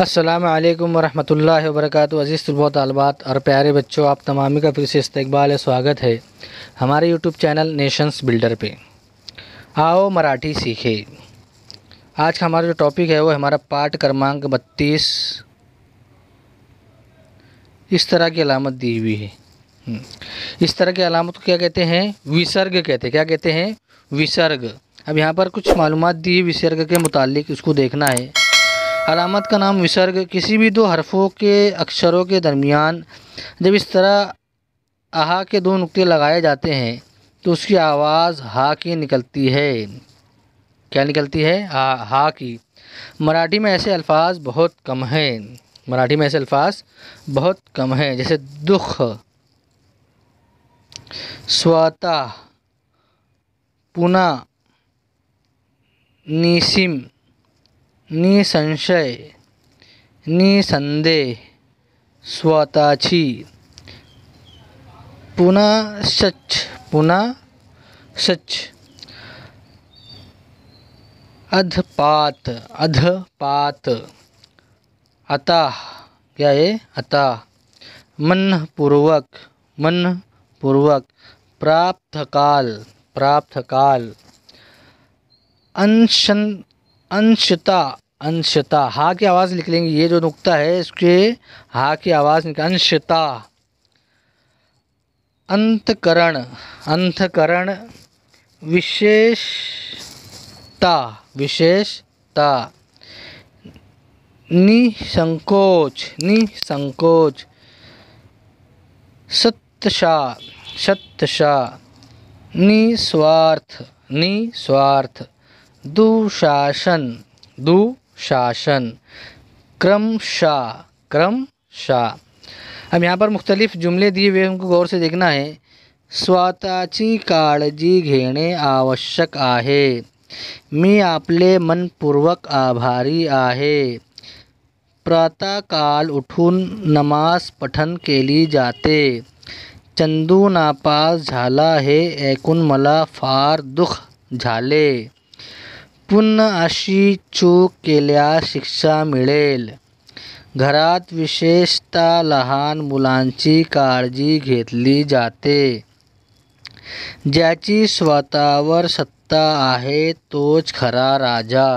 असलम वरहमल वरक अज़ीज़ तलबा तलबात और प्यारे बच्चों आप तमामी का फिर से इस्तबाल स्वागत है हमारे यूट्यूब चैनल नेशंस बिल्डर पे आओ मराठी सीखे आज का हमारा जो टॉपिक है वो हमारा पाठ क्रमांक बत्तीस इस तरह की अलामत दी हुई है हम्म। इस तरह की अलामत को क्या कहते हैं विसर्ग कहते हैं क्या कहते हैं विसर्ग अब यहाँ पर कुछ मालूम दी विसर्ग के मुतालिक इसको देखना है अलामत का नाम विसर्ग किसी भी दो हरफों के अक्षरों के दरमियान जब इस तरह आहा के दो नुक्ते लगाए जाते हैं तो उसकी आवाज़ हा की निकलती है क्या निकलती है हा हा की मराठी में ऐसे अल्फाज बहुत कम हैं मराठी में ऐसे अल्फाज बहुत कम हैं जैसे दुख स्वता पुना निसिम निसंशय निसंदेह स्वताची पुनः सच पुनः सच अधपात अधपात अतः क्या है अतः मन पूर्वक मन पूर्वक प्राप्त काल प्राप्त काल अंशन अंशता अंशता हा की आवाज़ लिख लेंगे ये जो नुक्ता है इसके हा की आवाज़ अंशता अंतकरण अंतकरण विशेषता विशेषता निसंकोच निसंकोच सत्यशा सत्यशा निस्वार्थ निस्वार्थ दुशासन दु शासन क्रम शाह क्रम शाह अब यहाँ पर मुख्तलिफ जुमले दिए हुए उनको गौर से देखना है स्वतःची काळजी घेने आवश्यक आहे मी आपले मनपूर्वक आभारी आहे प्रातःकाल उठून नमाज पठन के लिए जाते चंदू नापास झाला है ऐकून मला फार दुख झाले पुन्हा अशी चूक के शिक्षा मिले घरात विशेषता लहान मुलांची काळजी घेतली जाते. ज्याची स्वतःवर सत्ता आहे तोच खरा राजा.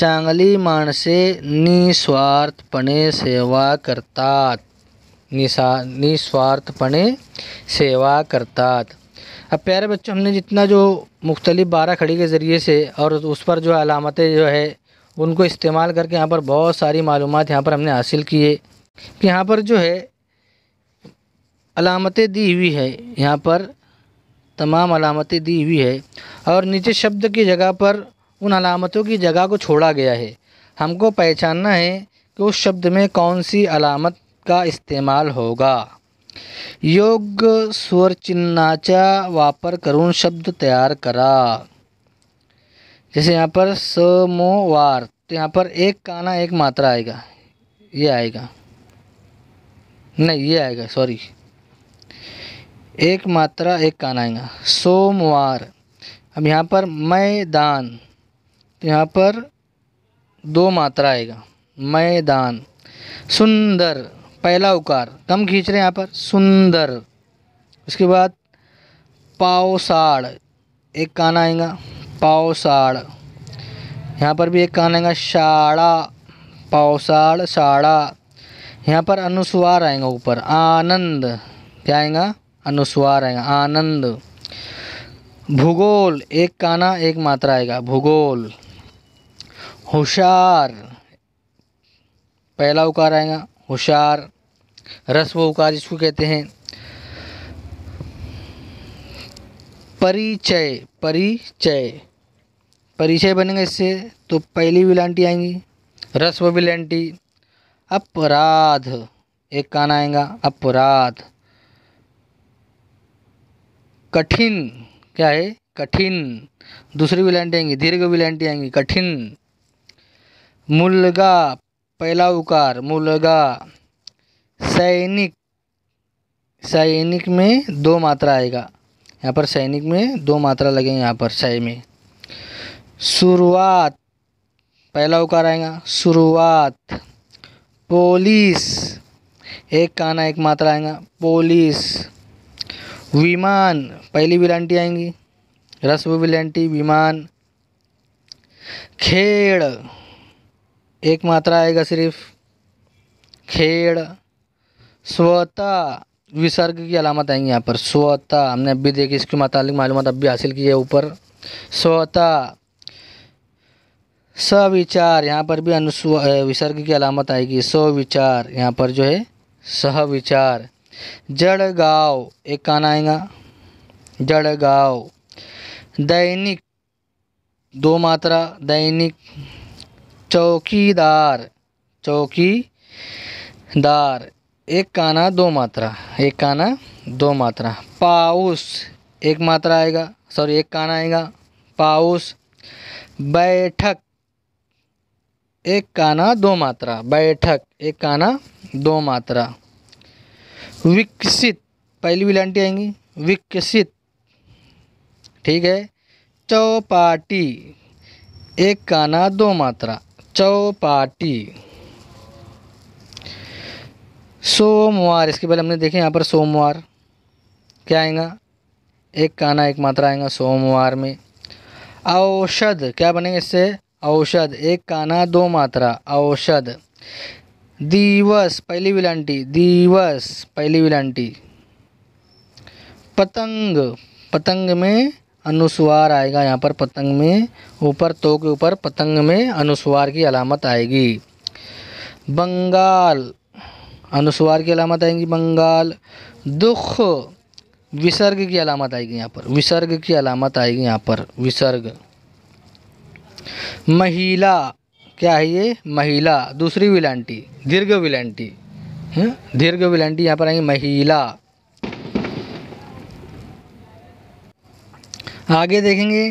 चांगली माणसे निस्वार्थपने सेवा करतात. निस्वार्थपणे सेवा करतात. अब प्यारे बच्चों हमने जितना जो मुख्तलिफ बारह खड़ी के ज़रिए से और उस पर जो अलामतें जो है उनको इस्तेमाल करके यहाँ पर बहुत सारी मालूम यहाँ पर हमने हासिल किए कि यहाँ पर जो है अलामतें दी हुई है यहाँ पर तमाम अलामतें दी हुई है और नीचे शब्द की जगह पर उन अलामतों की जगह को छोड़ा गया है हमको पहचानना है कि उस शब्द में कौन सी अलामत का इस्तेमाल होगा योग स्वरचिन्हाचा वापर करून शब्द तैयार करा जैसे यहाँ पर समोवार तो यहाँ पर एक काना एक मात्रा आएगा ये आएगा नहीं ये आएगा सॉरी एक मात्रा एक काना आएगा सोमवार अब यहाँ पर मैदान तो यहाँ पर दो मात्रा आएगा मैदान सुंदर पहला उकार कम खींच रहे हैं यहाँ पर सुंदर उसके बाद पावसाड़ एक कान आएगा पावसाड़ यहाँ पर भी एक कान आएगा शाड़ा पावसाड़ शाड़ा यहाँ पर अनुस्वार आएगा ऊपर आनंद क्या आएगा अनुस्वार आएगा आनंद भूगोल एक काना एक मात्रा आएगा भूगोल होशार पहला उकार आएगा होशार रस्व उकार जिसको कहते हैं परिचय परिचय परिचय बनेगा इससे तो पहली विलांटी आएंगी रस्व विलांटी अपराध एक कान आएगा अपराध कठिन क्या है कठिन दूसरी विलांटी आएंगी दीर्घ विलांटी आएंगी कठिन मुलगा पहला उकार मुलगा सैनिक सैनिक में दो मात्रा आएगा यहाँ पर सैनिक में दो मात्रा लगेंगे यहाँ पर सै में शुरुआत पहला उकार आएगा शुरुआत पोलिस एक काना एक मात्रा आएगा पोलिस विमान पहली विलांटी आएंगी रस्व विलांटी विमान खेड़ एक मात्रा आएगा सिर्फ खेड़ स्वता विसर्ग की अलामत आएंगी यहाँ पर स्वता हमने अब भी देखी इसके मतलब मालूम अब भी हासिल की है ऊपर स्वता सविचार यहाँ पर भी अनुस्व विसर्ग की अलामत आएगी सविचार यहाँ पर जो है सहविचार जड़ गाँव एक कान आएगा जड़ गाँव दैनिक दो मात्रा दैनिक चौकीदार चौकीदार एक काना दो मात्रा एक काना दो मात्रा पाउस एक मात्रा आएगा सॉरी एक काना आएगा पाउस बैठक एक काना दो मात्रा बैठक एक काना दो मात्रा विकसित पहली विलांटी आएंगी विकसित ठीक है चौपाटी एक काना दो मात्रा चौपाटी सोमवार इसके पहले हमने देखे यहाँ पर सोमवार क्या आएगा एक काना एक मात्रा आएगा सोमवार में औषध क्या बनेगा इससे औषध एक काना दो मात्रा औषध दिवस पहली विलांटी दिवस पहली विलांटी पतंग पतंग में अनुस्वार आएगा यहाँ पर पतंग में ऊपर तो के ऊपर पतंग में अनुस्वार की अलामत आएगी बंगाल अनुस्वार की अलामत आएंगी बंगाल दुख विसर्ग की अलामत आएगी यहाँ पर विसर्ग की अलामत आएगी यहाँ पर विसर्ग महिला क्या है ये महिला दूसरी विलांटी दीर्घ विलांटी दीर्घ विलांटी यहाँ पर आएंगी महिला आगे देखेंगे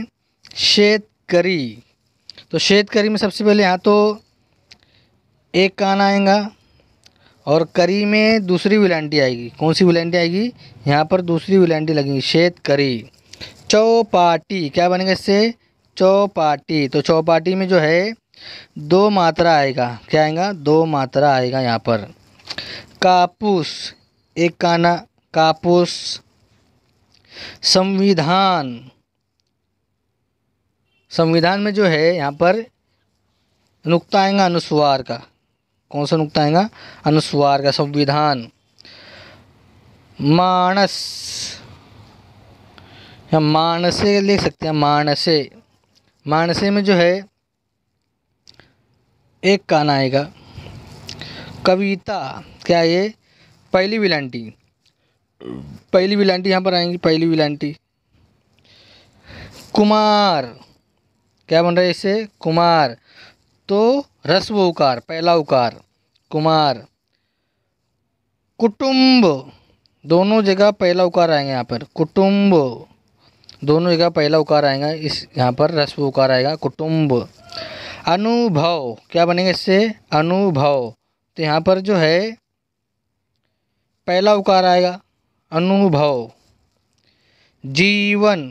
शेत करी तो शेत करी में सबसे पहले यहाँ तो एक कान आएगा और करी में दूसरी विलाइटी आएगी कौन सी विलाइटी आएगी यहाँ पर दूसरी विलाइटी लगेगी शेत करी चौपाटी क्या बनेगा इससे चौपाटी तो चौपाटी में जो है दो मात्रा आएगा क्या आएगा दो मात्रा आएगा यहाँ पर कापूस एक काना कापूस संविधान संविधान में जो है यहाँ पर नुकता आएगा अनुस्वार का कौन सा नुकता आएगा अनुस्वार का संविधान मानस या मानसे लिख सकते हैं मानसे मानसे में जो है एक कान आएगा कविता क्या ये पहली विलांटी पहली विलांटी यहाँ पर आएंगी पहली विलांटी कुमार क्या बन रहा है इसे कुमार तो ह्रस्व उकार पहला उकार कुमार कुटुंब दोनों जगह पहला उकार आएंगे यहाँ पर कुटुंब दोनों जगह पहला उकार आएगा इस यहाँ पर रस्व उकार आएगा कुटुंब अनुभव क्या बनेगा इससे अनुभव तो यहाँ पर जो है पहला उकार आएगा अनुभव जीवन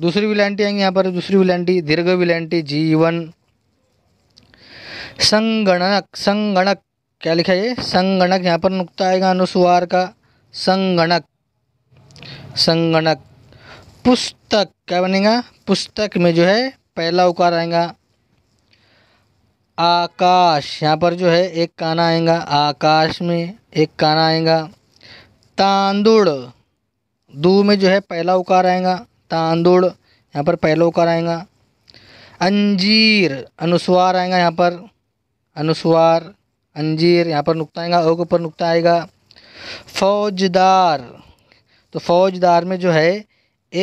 दूसरी विलांटी आएंगे यहाँ पर दूसरी विलांटी दीर्घ विलांटी जीवन संगणक संगणक क्या लिखा है ये संगणक यहाँ पर नुकता आएगा अनुस्वार का संगणक संगणक पुस्तक क्या बनेगा पुस्तक में जो है पहला उकार आएगा आकाश यहाँ पर जो है एक काना आएगा आकाश में एक काना आएगा तांदुड़ दू में जो है पहला उकार आएगा तांदुड़ यहाँ पर पहला उकार आएगा अंजीर अनुस्वार आएगा यहाँ पर अनुस्वार अंजीर यहाँ पर नुकता आएगा ओ के ऊपर नुकता आएगा फौजदार तो फौजदार में जो है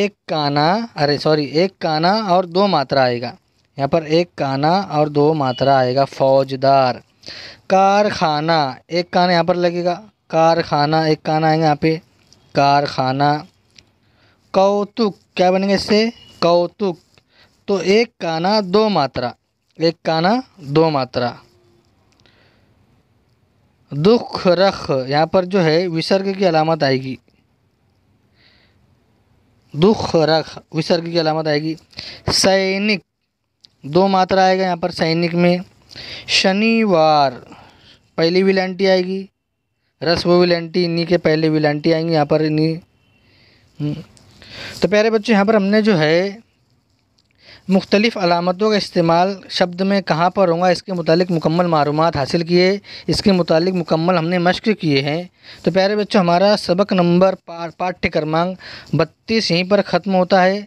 एक काना अरे सॉरी एक काना और दो मात्रा आएगा यहाँ पर एक काना और दो मात्रा आएगा फौजदार कारखाना एक काना यहाँ पर लगेगा कारखाना एक काना आएगा यहाँ पे कारखाना कौतुक क्या बनेंगे इससे कौतुक तो एक काना दो मात्रा एक काना दो मात्रा दुख रख यहाँ पर जो है विसर्ग की अलामत आएगी दुख रख विसर्ग की अलामत आएगी सैनिक दो मात्रा आएगा यहाँ पर सैनिक में शनिवार पहली विलांटी आएगी वो विलंटी इन्हीं के पहले विलंटी आएंगी यहाँ पर इन्हीं हम्म। तो प्यारे बच्चों यहाँ पर हमने जो है मुख्तलिफ़ अलामतों का इस्तेमाल शब्द में कहाँ पर होगा इसके मुतालिक मुकम्मल मालूम हासिल किए इसके मुतालिक मुकम्मल हमने मश्क किए हैं तो प्यारे बच्चों हमारा सबक नंबर पाठ्य क्रमांक बत्तीस यहीं पर ख़त्म होता है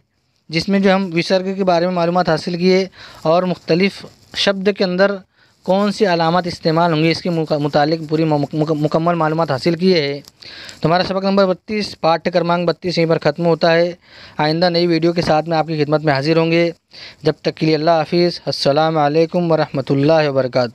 जिसमें जो हम विसर्ग के बारे में मालूम हासिल किए और मुख्तलिफ़ शब्द के अंदर कौन सी अलामत इस्तेमाल होंगी इसके मुतालिक पूरी मुकम्मल मालूम हासिल किए है तो हमारा सबक नंबर बत्तीस पाठ्य क्रमांक बत्तीस यहीं पर ख़त्म होता है आइंदा नई वीडियो के साथ में आपकी खिदमत में हाजिर होंगे जब तक के लिए अल्लाह हाफिज़ असलकम वरहमल वर्का